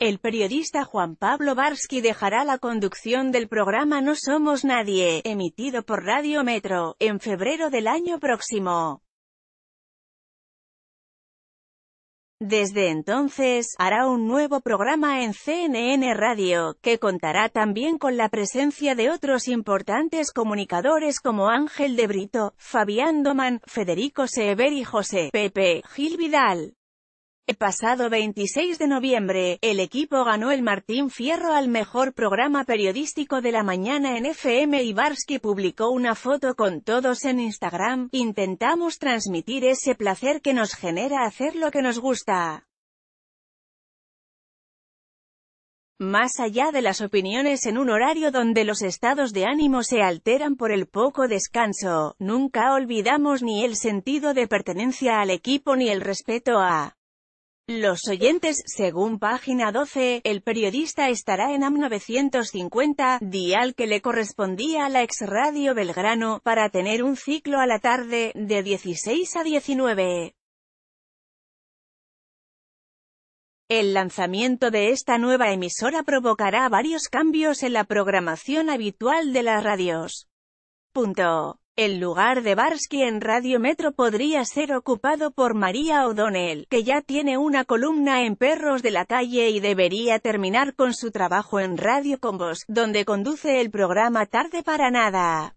El periodista Juan Pablo Barsky dejará la conducción del programa No Somos Nadie, emitido por Radio Metro, en febrero del año próximo. Desde entonces, hará un nuevo programa en CNN Radio, que contará también con la presencia de otros importantes comunicadores como Ángel de Brito, Fabián Doman, Federico Sever y José Pepe Gil Vidal pasado 26 de noviembre, el equipo ganó el Martín Fierro al mejor programa periodístico de la mañana en FM y Barsky publicó una foto con todos en Instagram, intentamos transmitir ese placer que nos genera hacer lo que nos gusta. Más allá de las opiniones en un horario donde los estados de ánimo se alteran por el poco descanso, nunca olvidamos ni el sentido de pertenencia al equipo ni el respeto a los oyentes, según página 12, el periodista estará en AM 950, dial que le correspondía a la ex radio Belgrano, para tener un ciclo a la tarde, de 16 a 19. El lanzamiento de esta nueva emisora provocará varios cambios en la programación habitual de las radios. El lugar de Barsky en Radio Metro podría ser ocupado por María O'Donnell, que ya tiene una columna en Perros de la Calle y debería terminar con su trabajo en Radio Combos, donde conduce el programa Tarde para Nada.